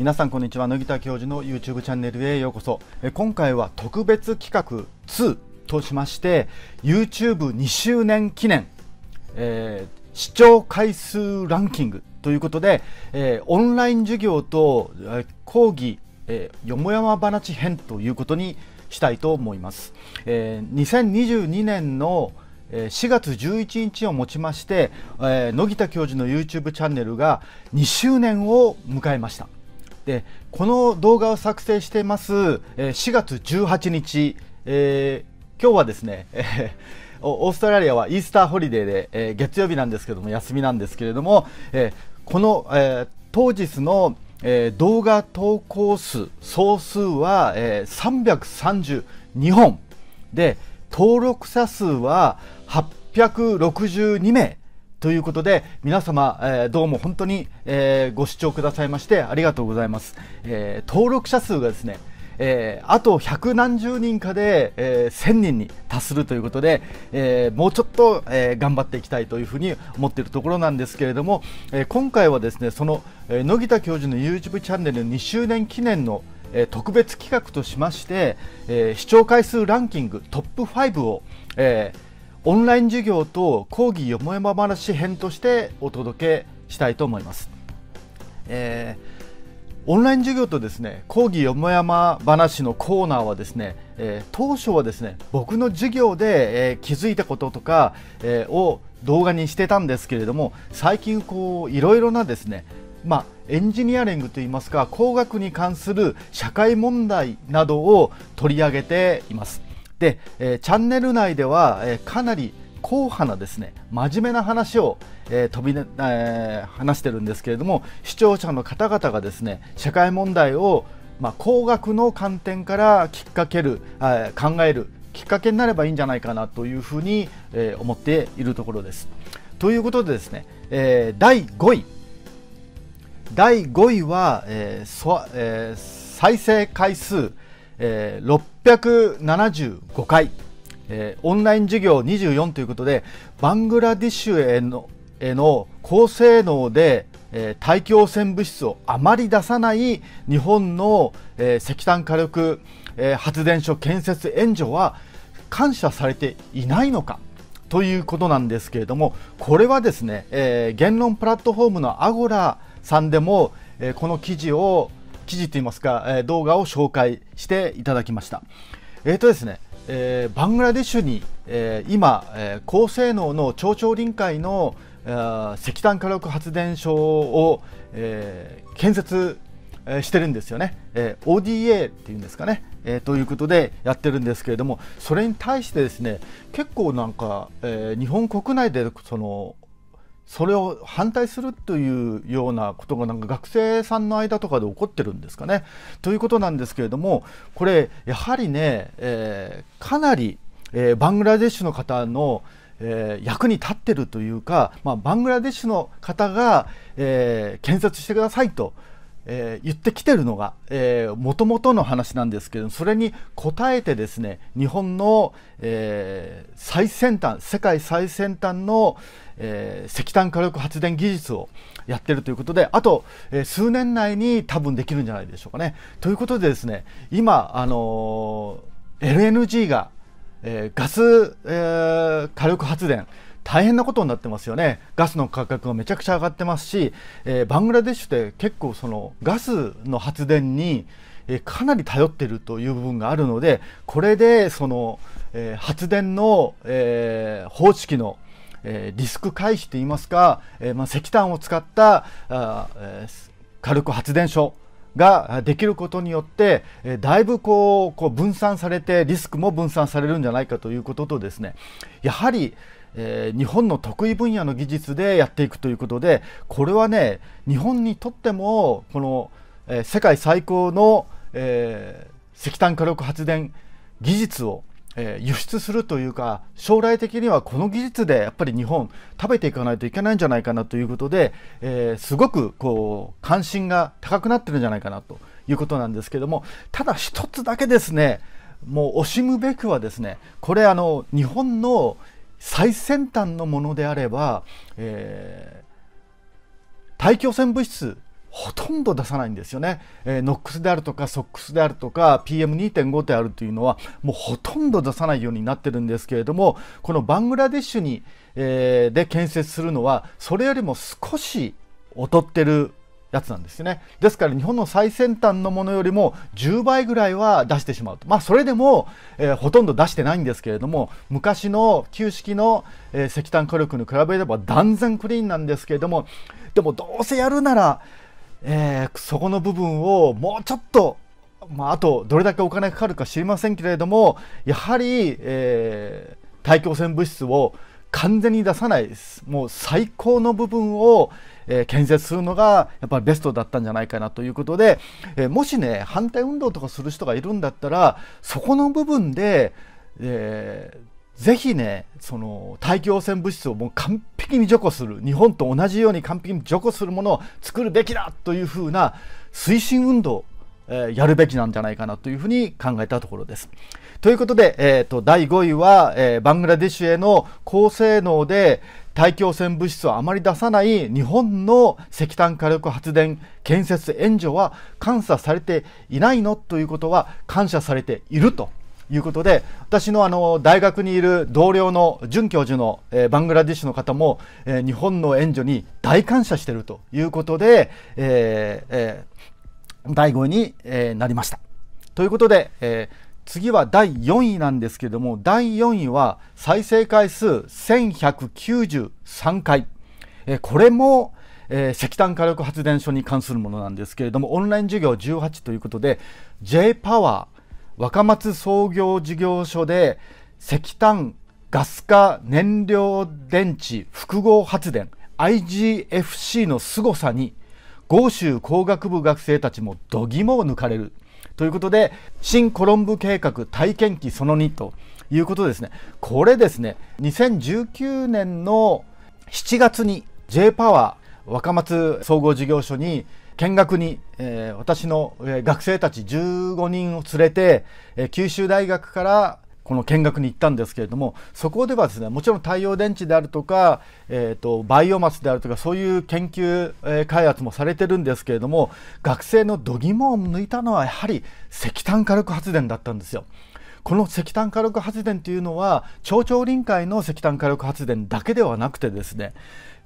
皆さんこんにちは野木田教授の YouTube チャンネルへようこそ今回は特別企画2としまして YouTube2 周年記念、えー、視聴回数ランキングということで、えー、オンライン授業と、えー、講義、えよもやま話編ということにしたいと思います、え2022年の4月11日をもちまして、えー、野木田教授の YouTube チャンネルが2周年を迎えました。でこの動画を作成してます、4月18日、えー、今日はですね、えー、オーストラリアはイースターホリデーで、えー、月曜日なんですけども休みなんですけれども、えこの、え当日の、え動画投稿数総数は、えー、332本で登録者数は862名ということで皆様、えー、どうも本当に、えー、ご視聴くださいましてありがとうございます、えー、登録者数がですね、えあと百何十人かで、え1000人に達するということで、えもうちょっと、え頑張っていきたいというふうに思っているところなんですけれども、え今回はですねその、え野北教授の YouTube チャンネル2周年記念のえ特別企画としまして、え視聴回数ランキングトップ5を、えー、オンライン授業と講義よもやま話編としてお届けしたいと思います。えーオンライン授業とですね講義よもやま話のコーナーはですね、えー、当初はですね僕の授業で、えー、気づいたこととか、えー、を動画にしてたんですけれども最近こういろいろなですねまあ、エンジニアリングといいますか工学に関する社会問題などを取り上げています。で、えー、チャンネル内では、えー、かなり硬派なですね真面目な話を、えー、飛びね、えー、話してるんですけれども視聴者の方々がですね社会問題を、まあ、工学の観点からきっかける、えー、考えるきっかけになればいいんじゃないかなというふうに、えー、思っているところです。ということでですね、えー、第5位第5位は、えーそえー、再生回数えー、675回、えー、オンライン授業24ということでバングラディッシュへのへの高性能で、え大気汚染物質をあまり出さない日本の、えー、石炭火力、えー、発電所建設援助は感謝されていないのか。ということなんですけれどもこれはですね、えー、言論プラットフォームのアゴラさんでも、えー、この記事を、記事といいますか、え動画を紹介していただきました。えっ、ー、とですね、えー、バングラデシュに、えー、今、えー、高性能の超超臨界の、えー、石炭火力発電所を、えー、建設してるんですよね、えー、ODA っていうんですかね、えー、ということでやってるんですけれどもそれに対してですね結構なんか、えー、日本国内でそのそれを反対するというようなことがなんか学生さんの間とかで起こってるんですかね。ということなんですけれどもこれやはりね、えー、かなり、えー、バングラデシュの方の、えー、役に立ってるというか、まあ、バングラデシュの方が、え建設してくださいとえー、言ってきてるのが、えー、元々の話なんですけどそれに応えてですね日本の、えー、最先端世界最先端の、えー、石炭火力発電技術をやってるということであと、え数年内に多分できるんじゃないでしょうかね。ということでですね今、あの LNG がえー、ガス、えー、火力発電、大変なことになってますよねガスの価格がめちゃくちゃ上がってますし、えー、バングラデシュって結構そのガスの発電に、えー、かなり頼っているという部分があるのでこれでその、えー、発電の、え方式のえリスク回避といいますか、えまあ、石炭を使ったあ、え火力発電所ができることによって、えだいぶこうこう分散されてリスクも分散されるんじゃないかということとですねやはり、えー、日本の得意分野の技術でやっていくということでこれはね日本にとってもこの、えー、世界最高の、えー、石炭火力発電技術を、え輸出するというか将来的にはこの技術でやっぱり日本食べていかないといけないんじゃないかなということで、えすごくこう関心が高くなってるんじゃないかなということなんですけどもただ一つだけですねもう惜しむべくはですねこれあの日本の最先端のものであれば、えー、大気汚染物質ほとんど出さないんですよね、えー、ノックスであるとかソックスであるとか PM2.5 であるというのはもうほとんど出さないようになってるんですけれどもこのバングラデシュに、えー、で建設するのはそれよりも少し劣ってるやつなんですね。ですから日本の最先端のものよりも10倍ぐらいは出してしまうと。まあそれでも、えー、ほとんど出してないんですけれども、昔の旧式の、えー、石炭火力に比べれば断然クリーンなんですけれども、でもどうせやるなら、えー、そこの部分をもうちょっとまあ、あとどれだけお金かかるか知りませんけれどもやはり、えー、大気汚染物質を完全に出さないですもう最高の部分を、えー、建設するのがやっぱりベストだったんじゃないかなということで、えー、もしね反対運動とかする人がいるんだったらそこの部分で、えー、ぜひねその大気汚染物質をもう完璧に除去する日本と同じように完璧に除去するものを作るべきだというふうな推進運動、えー、やるべきなんじゃないかなというふうに考えたところです。ということで、えーと、第5位は、えー、バングラデシュへの高性能で大気汚染物質をあまり出さない日本の石炭火力発電建設援助は監査されていないのということは感謝されているということで私のあの大学にいる同僚の准教授の、えー、バングラデシュの方も、えー、日本の援助に大感謝しているということで、えーえー、第5位に、えー、なりました。ということで、えー次は第4位なんですけども第4位は再生回数1193回、えこれも、えー、石炭火力発電所に関するものなんですけれどもオンライン授業18ということで J パワー若松創業事業所で石炭ガス化燃料電池複合発電 IGFC の凄さに豪州工学部学生たちも度肝を抜かれるということで、新コロンブ計画体験記その2ということですね。これですね、2019年の7月に J パワー若松総合事業所に見学に、えー、私の学生たち15人を連れて、えー、九州大学からこの見学に行ったんですけれどもそこではですねもちろん太陽電池であるとか、えーと、バイオマスであるとかそういう研究、えー、開発もされてるんですけれども学生の度肝を抜いたのはやはり石炭火力発電だったんですよ。この石炭火力発電というのは町長臨海の石炭火力発電だけではなくてですね、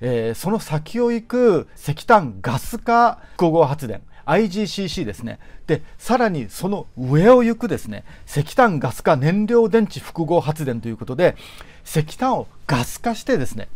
えー、その先を行く石炭ガス化複合発電 IGCC ですねでさらにその上を行くですね石炭ガス化燃料電池複合発電ということで石炭をガス化してですね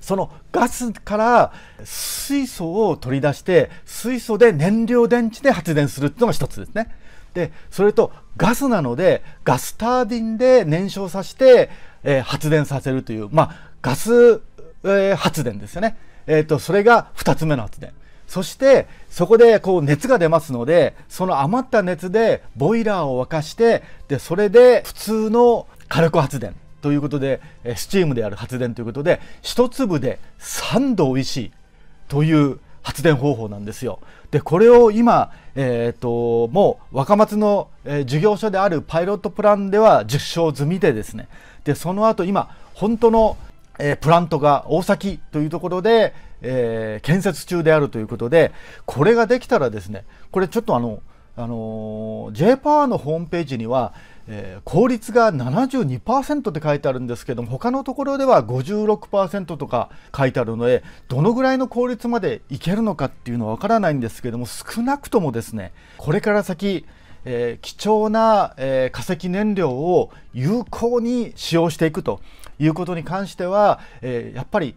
そのガスから水素を取り出して水素で燃料電池で発電するっていうのが一つですね。でそれとガスなのでガスタービンで燃焼させて、えー、発電させるという、まあ、ガス、えー、発電ですよね、えーと、それが二つ目の発電そしてそこでこう熱が出ますのでその余った熱でボイラーを沸かしてでそれで普通の火力発電ということでスチームである発電ということで1粒で3度美味しいという発電方法なんですよ。でこれを今、えーと、もう若松の、え事業所であるパイロットプランでは実証済みでですねでその後今本当のえー、プラントが大崎というところで、えー、建設中であるということで、これができたらですね、これちょっとあの、あのー、J パワーのホームページには、えー、効率が72%って書いてあるんですけども他のところでは56%とか書いてあるのでどのぐらいの効率までいけるのかっていうのはわからないんですけども少なくともですねこれから先、えー、貴重な、えー、化石燃料を有効に使用していくということに関しては、えー、やっぱり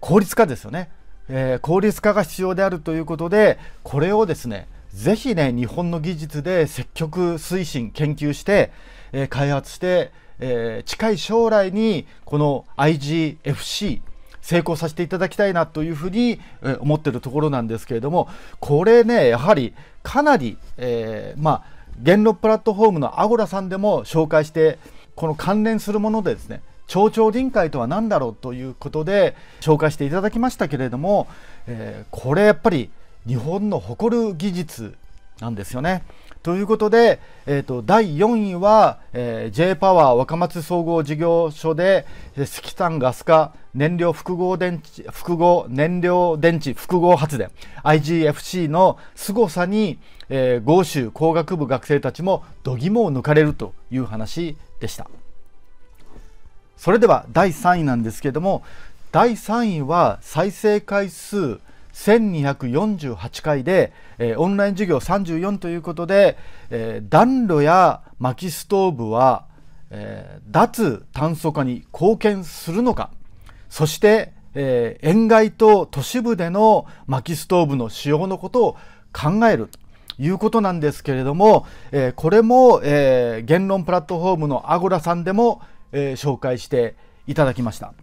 効率化ですよね、えー、効率化が必要であるということでこれをですねぜひね日本の技術で積極推進研究して、えー、開発して、えー、近い将来にこの IGFC 成功させていただきたいなというふうに思ってるところなんですけれどもこれねやはりかなり、えー、まあ言論プラットフォームのアゴラさんでも紹介してこの関連するものでですね町長臨界とは何だろうということで紹介していただきましたけれども、えー、これやっぱり日本の誇る技術なんですよね。ということで、えーと、第4位は、えー、J パワー若松総合事業所で石炭ガス化燃料複合電池複合燃料電池複合発電 IGFC の凄さに、えー、豪州工学部学生たちも度肝を抜かれるという話でした。それでは第3位なんですけども第3位は再生回数1248回で、えー、オンライン授業34ということで、えー、暖炉や薪ストーブは、えー、脱炭素化に貢献するのかそして、えー、塩害と都市部での薪ストーブの使用のことを考えるということなんですけれども、えー、これも、えー、言論プラットフォームのアゴラさんでもえー、紹介していただきました。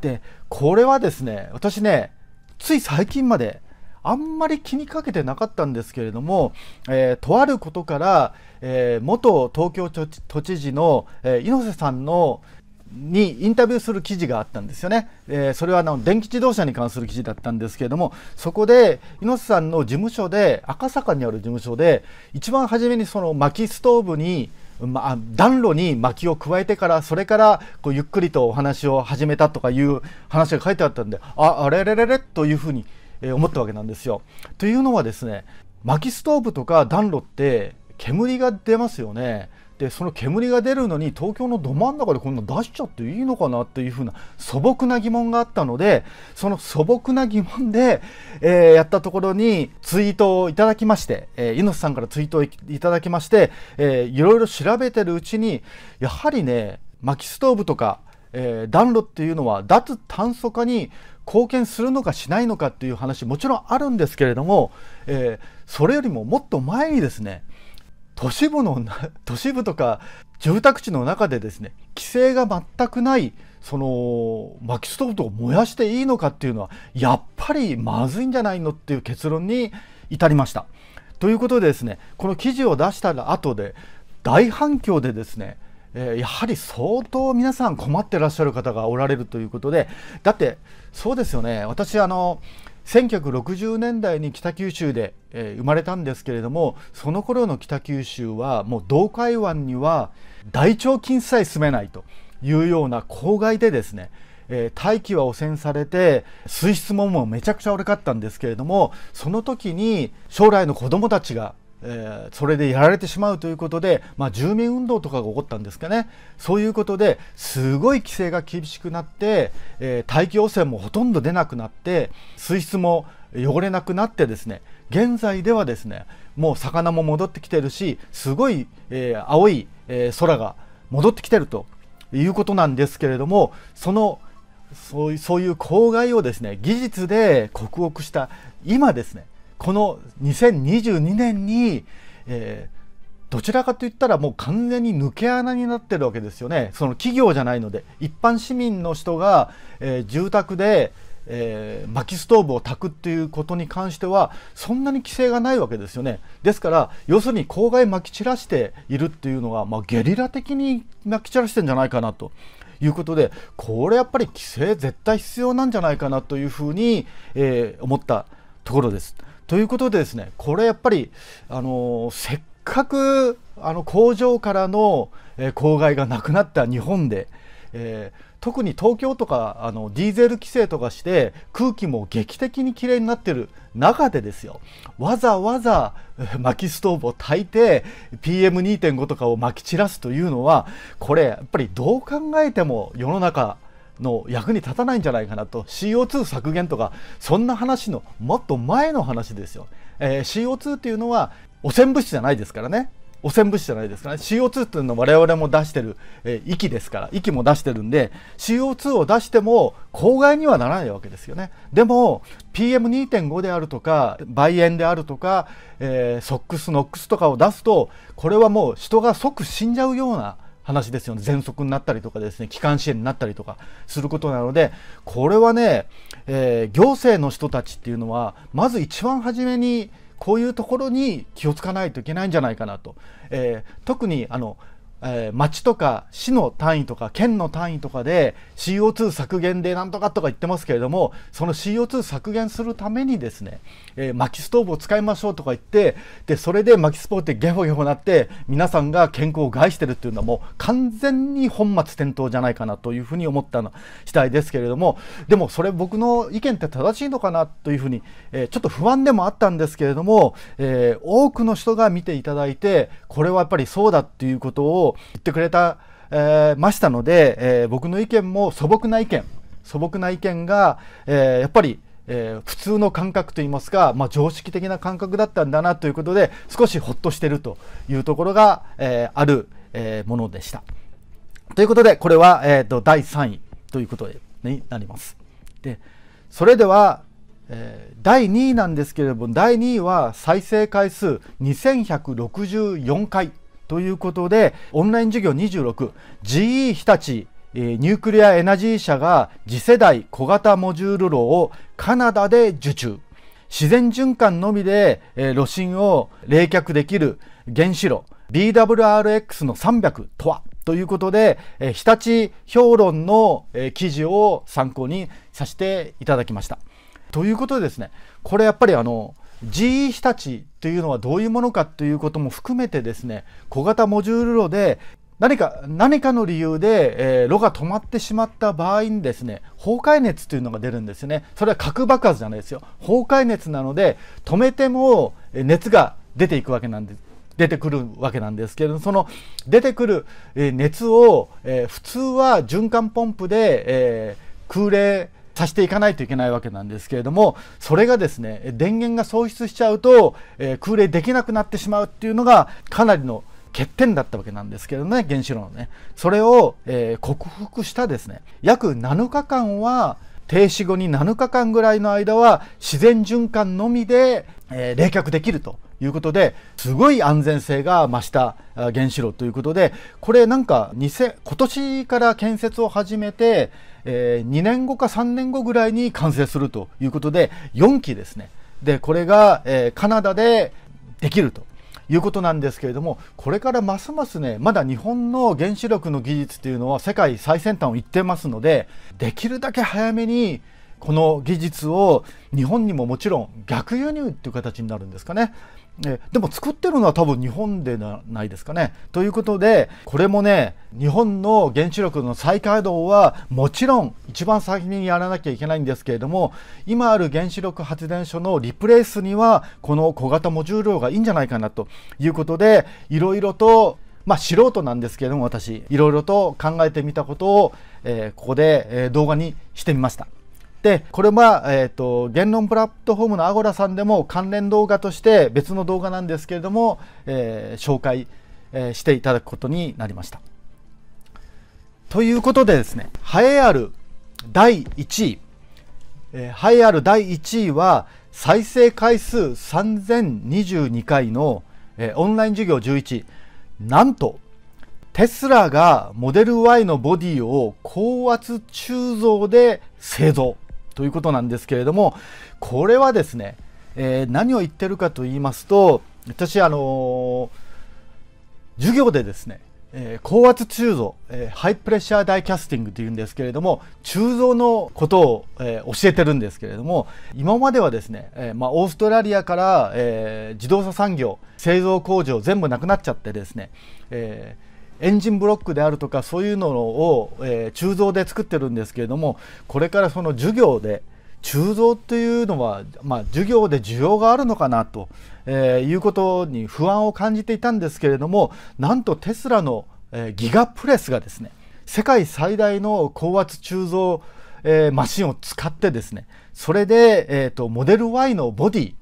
で、これはですね、私ね、つい最近まであんまり気にかけてなかったんですけれども、えー、とあることから、えー、元東京都知事の、えー、猪瀬さんの、にインタビューする記事があったんですよね、えー、それはあの電気自動車に関する記事だったんですけれどもそこで猪瀬さんの事務所で赤坂にある事務所で一番初めにその薪ストーブに、ま、暖炉に薪を加えてからそれからこうゆっくりとお話を始めたとかいう話が書いてあったんでああれれれれというふうに思ったわけなんですよ。というのはですね薪ストーブとか暖炉って煙が出ますよね。でその煙が出るのに東京のど真ん中でこんな出しちゃっていいのかなっていうふうな素朴な疑問があったのでその素朴な疑問で、えー、やったところにツイートをいただきまして、えー、猪瀬さんからツイートをいただきまして、えー、いろいろ調べてるうちにやはりね薪ストーブとか、えー、暖炉っていうのは脱炭素化に貢献するのかしないのかっていう話もちろんあるんですけれども、えー、それよりももっと前にですね都市部の 都市部とか住宅地の中でですね規制が全くないその薪ストーブを燃やしていいのかっていうのはやっぱりまずいんじゃないのっていう結論に至りました。ということでですねこの記事を出した後で大反響でですねえやはり相当皆さん困ってらっしゃる方がおられるということでだってそうですよね私あの1960年代に北九州で、えー、生まれたんですけれどもその頃の北九州はもう道海湾には大腸菌さえ住めないというような公害でですね、えー、大気は汚染されて水質ももうめちゃくちゃ悪かったんですけれどもその時に将来の子どもたちがえー、それでやられてしまうということで、まあ、住民運動とかが起こったんですかねそういうことですごい規制が厳しくなって、えー、大気汚染もほとんど出なくなって水質も汚れなくなってですね現在ではですねもう魚も戻ってきてるしすごい、えー、青い、え空が戻ってきてるということなんですけれどもそのそういうそういう公害をですね技術で克服した今ですねこの2022年に、えー、どちらかといったらもう完全に抜け穴になってるわけですよねその企業じゃないので一般市民の人が、えー、住宅で、えー、薪ストーブを炊くっていうことに関してはそんなに規制がないわけですよねですから要するに公害まき散らしているっていうのは、まあ、ゲリラ的にまき散らしてんじゃないかなと。いうことでこれやっぱり規制絶対必要なんじゃないかなというふうに、えー、思ったところです。ということでですねこれやっぱりあのせっかくあの工場からの、えー、公害がなくなった日本で、えー、特に東京とかあのディーゼル規制とかして空気も劇的にきれいになってる中でですよわざわざ薪ストーブを焚いて PM2.5 とかをまき散らすというのはこれやっぱりどう考えても世の中の役に立たないんじゃないかなと CO2 削減とかそんな話のもっと前の話ですよ、えー、CO2 っていうのは汚染物質じゃないですからね汚染物質じゃないですからね CO2 っていうのは我々も出してる、えー、息ですから息も出してるんで CO2 を出しても公害にはならないわけですよねでも PM2.5 であるとか梅塩であるとか、えー、ソックスノックスとかを出すとこれはもう人が即死んじゃうような話ですよね喘息になったりとかですね気管支炎になったりとかすることなのでこれはね、えー、行政の人たちっていうのはまず一番初めにこういうところに気をつかないといけないんじゃないかなと、えー、特にあのえー、町とか市の単位とか県の単位とかで CO2 削減でなんとかとか言ってますけれどもその CO2 削減するためにですね、えー、薪ストーブを使いましょうとか言ってでそれで薪スポーってゲホゲホなって皆さんが健康を害してるっていうのはもう完全に本末転倒じゃないかなというふうに思ったの次第ですけれどもでもそれ僕の意見って正しいのかなというふうに、えー、ちょっと不安でもあったんですけれども、えー、多くの人が見ていただいてこれはやっぱりそうだっていうことを言ってくれた、えー、ましたので、えー、僕の意見も素朴な意見素朴な意見が、えー、やっぱりえー、普通の感覚といいますか、まあ、常識的な感覚だったんだなということで少しほっとしてるというところが、えー、ある、えー、ものでした。ということでこれは、えーと、第3位ということになります。でそれでは、えー、第2位なんですけれども第2位は再生回数2164回ということで、オンライン授業26、GE 日立、えニュークリアエナジー社が次世代小型モジュール炉をカナダで受注。自然循環のみで、え炉心を冷却できる原子炉 BWRX の300とはということで、え日立評論の、え記事を参考にさせていただきました。ということでですね、これやっぱりあの GE 日立というのはどういうものかということも含めてですね小型モジュール炉で何か何かの理由で、えー、炉が止まってしまった場合にですね崩壊熱というのが出るんですよねそれは核爆発じゃないですよ崩壊熱なので止めても熱が出ていくわけなんです出てくるわけなんですけれどその出てくる熱を、えー、普通は循環ポンプで、えー、空冷足していかないといけないわけなんですけれどもそれがですね電源が喪失しちゃうと、えー、空冷できなくなってしまうっていうのがかなりの欠点だったわけなんですけどね原子炉のねそれを、えー、克服したですね約7日間は停止後に7日間ぐらいの間は自然循環のみで、えー、冷却できるということですごい安全性が増した原子炉ということでこれなんか今年から建設を始めて、えー、2年後か3年後ぐらいに完成するということで4基ですねでこれが、えー、カナダでできるということなんですけれどもこれからますますねまだ日本の原子力の技術というのは世界最先端を行ってますのでできるだけ早めにこの技術を日本にももちろん逆輸入っていう形になるんですかねえでも作ってるのは多分日本でないですかね。ということでこれもね日本の原子力の再稼働はもちろん一番先にやらなきゃいけないんですけれども今ある原子力発電所のリプレイスにはこの小型モジュールがいいんじゃないかなということでいろいろとまあ、素人なんですけれども私いろいろと考えてみたことを、えー、ここで、え動画にしてみました。、これは、えーと、と言論プラットフォームのアゴラさんでも関連動画として別の動画なんですけれども、えー、紹介、えー、していただくことになりました。ということでですね、栄えある第1位、えー、栄えある第1位は再生回数3022回の、えー、オンライン授業11、なんとテスラがモデル Y のボディを高圧鋳造で製造ということなんですけれどもこれはですね、えー、何を言ってるかと言いますと私あのー、授業でですね、えー、高圧鋳造、えハイプレッシャーダイキャスティングっていうんですけれども鋳造のことを、え教えてるんですけれども今まではですね、えまあ、オーストラリアから、え自動車産業製造工場全部なくなっちゃってですね、えーエンジンブロックであるとかそういうのを、えー、鋳造で作ってるんですけれどもこれからその授業で鋳造っていうのは、まあ、授業で需要があるのかなと、えー、いうことに不安を感じていたんですけれどもなんとテスラの、えー、ギガプレスがですね世界最大の高圧鋳造、えー、マシンを使ってですねそれで、えーとモデル Y のボディ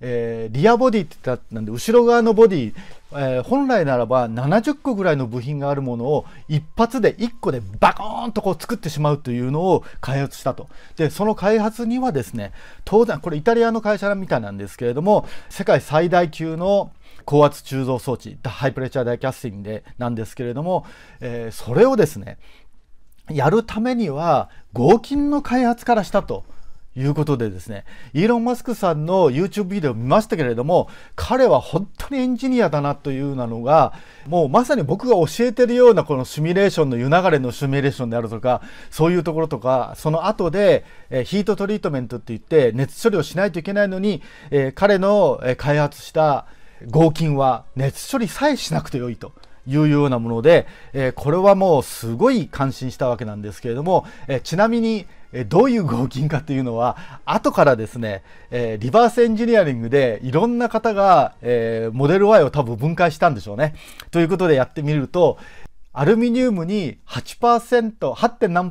えー、リアボディって言ったなんで後ろ側のボディ、えー、本来ならば70個ぐらいの部品があるものを一発で1個でバコーンとこう作ってしまうというのを開発したとでその開発にはですね当然これイタリアの会社みたいなんですけれども世界最大級の高圧鋳造装置ハイプレッシャーダイキャスティングでなんですけれども、えー、それをですねやるためには合金の開発からしたと。いうことでですね、イーロン・マスクさんの YouTube ビデオ見ましたけれども、彼は本当にエンジニアだなというなのが、もうまさに僕が教えてるようなこのシミュレーションの湯流れのシミュレーションであるとか、そういうところとか、その後で、えヒートトリートメントって言って熱処理をしないといけないのに、え彼の開発した合金は熱処理さえしなくてよいと。いうようなもので、えー、これはもうすごい感心したわけなんですけれども、えー、ちなみに、えどういう合金かというのは後からですね、えリバースエンジニアリングでいろんな方が、えモデル Y を多分分解したんでしょうね。ということでやってみるとアルミニウムに8%、8. 何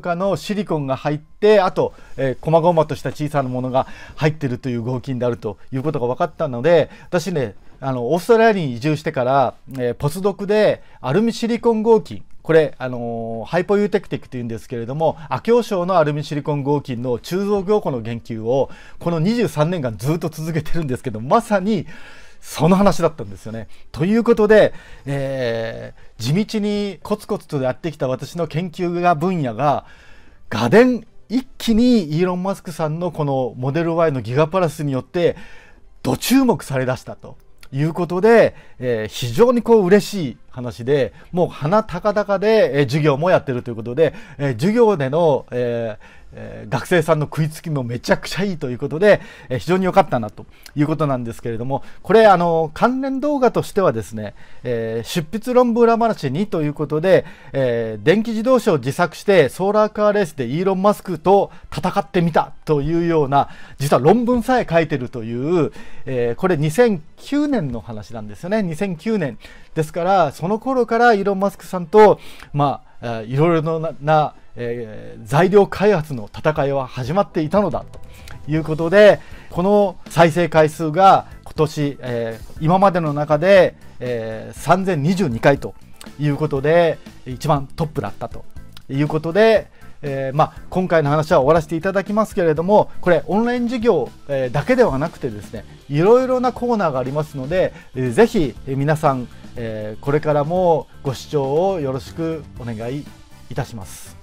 かのシリコンが入って、あと、えー、細々とした小さなものが入ってるという合金であるということが分かったので、私ね、あのオーストラリアに移住してから、えー、ポスドクでアルミシリコン合金これ、あのー、ハイポユーテクティックというんですけれども亜共賞のアルミシリコン合金の鋳造業固の研究をこの23年間ずっと続けてるんですけどまさにその話だったんですよね。ということで、えー、地道にコツコツとやってきた私の研究が分野が画伝一気にイーロン・マスクさんのこのモデル Y のギガプラスによってど注目されだしたと。いうことで、えー、非常にこう嬉しい話で、もう鼻高々で、えー、授業もやってるということで、えー、授業での、えーえ学生さんの食いつきもめちゃくちゃいいということで、え非常に良かったなということなんですけれども、これ、あの、関連動画としてはですね、えー、出筆論文裏話にということで、えー、電気自動車を自作してソーラーカーレースでイーロン・マスクと戦ってみたというような、実は論文さえ書いてるという、えー、これ2009年の話なんですよね、2009年。ですから、その頃からイーロン・マスクさんと、まあ、いろいろなえー、材料開発の戦いは始まっていたのだということでこの再生回数が今年、えー、今までの中で、えー、3022回ということで一番トップだったということで、えー、まあ、今回の話は終わらせていただきますけれどもこれオンライン授業、えだけではなくてですねいろいろなコーナーがありますので、えー、ぜひ皆さん、えこれからもご視聴をよろしくお願いいたします。